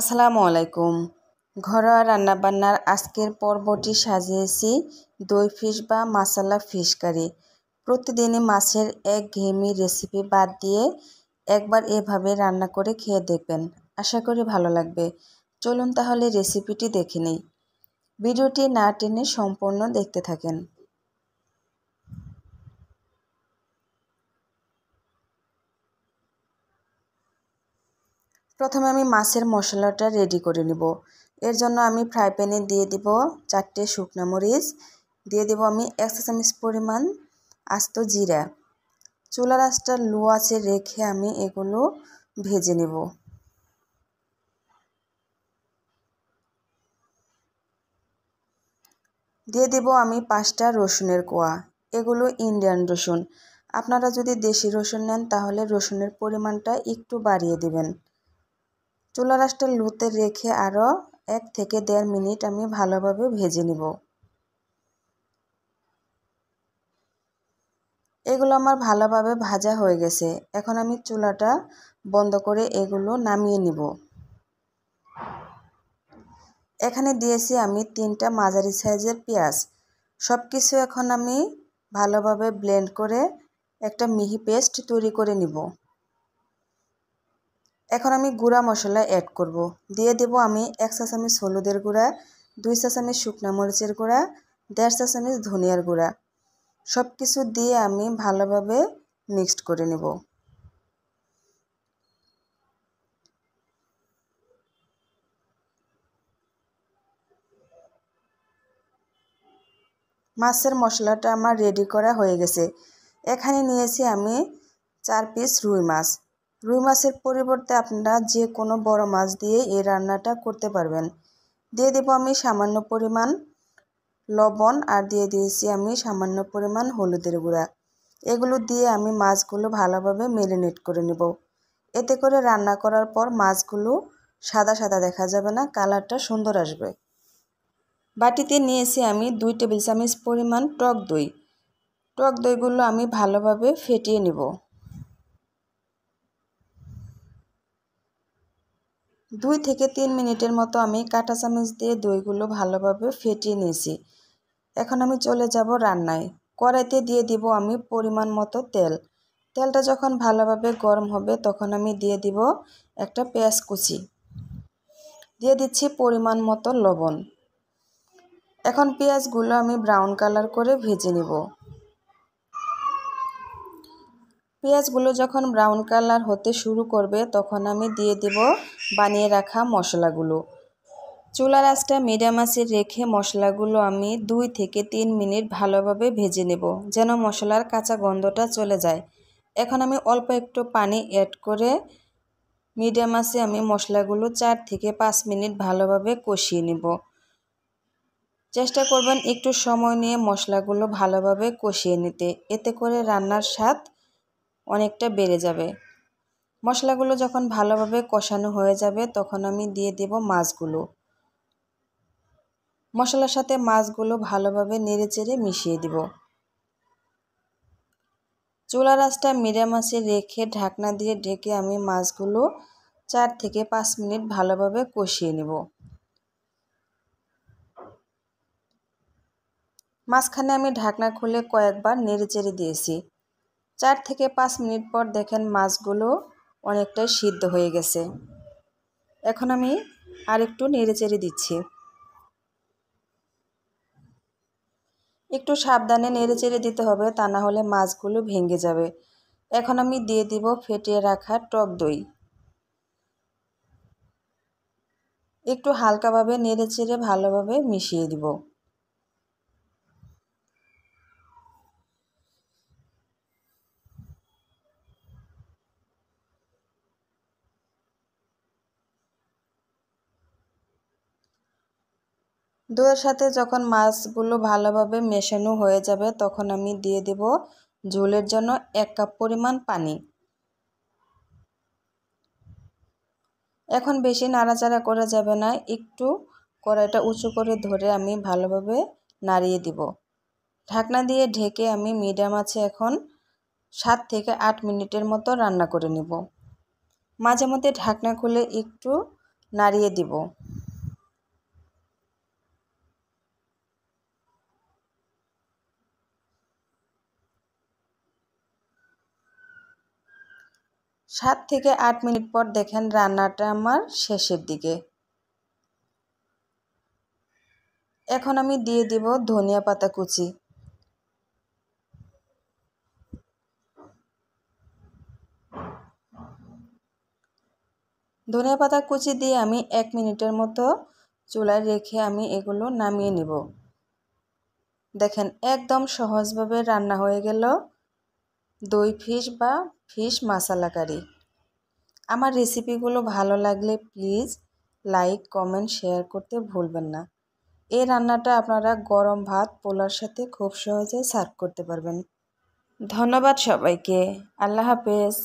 আসসালামু আলাইকুম ঘরোয়া রান্নাবান্নার আজকের পর্বটি সাজিয়েছি দই ফিশ বা মাসালা ফিশ কারি প্রতিদিনই মাছের এক ঘেমি রেসিপি বাদ দিয়ে একবার এভাবে রান্না করে খেয়ে দেখবেন আশা করি ভালো লাগবে চলুন তাহলে রেসিপিটি দেখে নিই ভিডিওটি না টেনে সম্পূর্ণ দেখতে থাকেন প্রথমে আমি মাছের মশলাটা রেডি করে নেব এর জন্য আমি ফ্রাই প্যানে দিয়ে দিব চারটে শুকনো মরিচ দিয়ে দেব আমি এক চামচ পরিমাণ আস্ত জিরা চুলার আস্তার লো আছে রেখে আমি এগুলো ভেজে নেব দিয়ে দেব আমি পাঁচটা রসুনের কোয়া এগুলো ইন্ডিয়ান রসুন আপনারা যদি দেশি রসুন নেন তাহলে রসুনের পরিমাণটা একটু বাড়িয়ে দেবেন চুলা রাসটা লুতে রেখে আরও এক থেকে দেড় মিনিট আমি ভালোভাবে ভেজে নিব এগুলো আমার ভালোভাবে ভাজা হয়ে গেছে এখন আমি চুলাটা বন্ধ করে এগুলো নামিয়ে নিব এখানে দিয়েছি আমি তিনটা মাঝারি সাইজের পেঁয়াজ সব কিছু এখন আমি ভালোভাবে ব্লেন্ড করে একটা মিহি পেস্ট তৈরি করে নিব এখন আমি গুঁড়া মশলা অ্যাড করব। দিয়ে দেব আমি এক চা চামচ হলুদের গুঁড়া দুই চা চামচ শুকনো মরিচের গুঁড়া দেড় চা চামচ ধনিয়ার গুঁড়া সব কিছু দিয়ে আমি ভালোভাবে মিক্সড করে নেব মাছের মশলাটা আমার রেডি করা হয়ে গেছে এখানে নিয়েছি আমি চার পিস রুই মাছ রুই মাছের পরিবর্তে আপনারা যে কোনো বড় মাছ দিয়ে এই রান্নাটা করতে পারবেন দিয়ে দেবো আমি সামান্য পরিমাণ লবণ আর দিয়ে দিয়েছি আমি সামান্য পরিমাণ হলুদের গুঁড়া এগুলো দিয়ে আমি মাছগুলো ভালোভাবে মেরিনেট করে নেব এতে করে রান্না করার পর মাছগুলো সাদা সাদা দেখা যাবে না কালারটা সুন্দর আসবে বাটিতে নিয়েছি আমি দুই টেবিল চামচ পরিমাণ টক দই টক দইগুলো আমি ভালোভাবে ফেটিয়ে নেব দুই থেকে তিন মিনিটের মতো আমি কাঁটা চামচ দিয়ে দইগুলো ভালোভাবে ফেটিয়ে নিয়েছি এখন আমি চলে যাব রান্নায় কড়াইতে দিয়ে দিব আমি পরিমাণ মতো তেল তেলটা যখন ভালোভাবে গরম হবে তখন আমি দিয়ে দিব একটা পেঁয়াজ কুচি দিয়ে দিচ্ছি পরিমাণ মতো লবণ এখন পেঁয়াজগুলো আমি ব্রাউন কালার করে ভেজে নেব পেঁয়াজগুলো যখন ব্রাউন কালার হতে শুরু করবে তখন আমি দিয়ে দেব বানিয়ে রাখা মশলাগুলো চুলার আঁচটা মিডিয়াম আঁচে রেখে মশলাগুলো আমি দুই থেকে তিন মিনিট ভালোভাবে ভেজে নেব যেন মশলার কাঁচা গন্ধটা চলে যায় এখন আমি অল্প একটু পানি অ্যাড করে মিডিয়াম আঁচে আমি মশলাগুলো চার থেকে পাঁচ মিনিট ভালোভাবে কষিয়ে নেব চেষ্টা করবেন একটু সময় নিয়ে মশলাগুলো ভালোভাবে কষিয়ে নিতে এতে করে রান্নার স্বাদ অনেকটা বেড়ে যাবে মশলাগুলো যখন ভালোভাবে কষানো হয়ে যাবে তখন আমি দিয়ে দেব মাছগুলো মশলার সাথে মাছগুলো ভালোভাবে নেড়ে চেড়ে মিশিয়ে দিব চুলা রাসটা মিরা মাছে রেখে ঢাকনা দিয়ে ঢেকে আমি মাছগুলো চার থেকে পাঁচ মিনিট ভালোভাবে কষিয়ে নেব মাঝখানে আমি ঢাকনা খুলে কয়েকবার নেড়ে চেড়ে দিয়েছি চার থেকে পাঁচ মিনিট পর দেখেন মাছগুলো অনেকটাই সিদ্ধ হয়ে গেছে এখন আমি আর একটু চেড়ে দিচ্ছি একটু সাবধানে নেড়ে চেড়ে দিতে হবে তা না হলে মাছগুলো ভেঙে যাবে এখন আমি দিয়ে দিব ফেটিয়ে রাখা টক দই একটু হালকাভাবে নেড়ে চেড়ে ভালোভাবে মিশিয়ে দিব দইয়ের সাথে যখন মাছগুলো ভালোভাবে মেশানো হয়ে যাবে তখন আমি দিয়ে দেব ঝোলের জন্য এক কাপ পরিমাণ পানি এখন বেশি নাড়াচাড়া করা যাবে না একটু কড়াইটা উঁচু করে ধরে আমি ভালোভাবে নাড়িয়ে দিব ঢাকনা দিয়ে ঢেকে আমি মিডিয়াম আছে এখন সাত থেকে আট মিনিটের মতো রান্না করে নিব মাঝে মধ্যে ঢাকনা খুলে একটু নাড়িয়ে দিব সাত থেকে আট মিনিট পর দেখেন রান্নাটা আমার শেষের দিকে এখন আমি দিয়ে দিব ধনিয়া পাতা কুচি ধনিয়া পাতা কুচি দিয়ে আমি এক মিনিটের মতো চুলায় রেখে আমি এগুলো নামিয়ে নিব দেখেন একদম সহজভাবে রান্না হয়ে গেল দই ফিশ বা ফিশ মাসালা কারি আমার রেসিপিগুলো ভালো লাগলে প্লিজ লাইক কমেন্ট শেয়ার করতে ভুলবেন না এই রান্নাটা আপনারা গরম ভাত পোলার সাথে খুব সহজে সার্ভ করতে পারবেন ধন্যবাদ সবাইকে আল্লাহ হাফেজ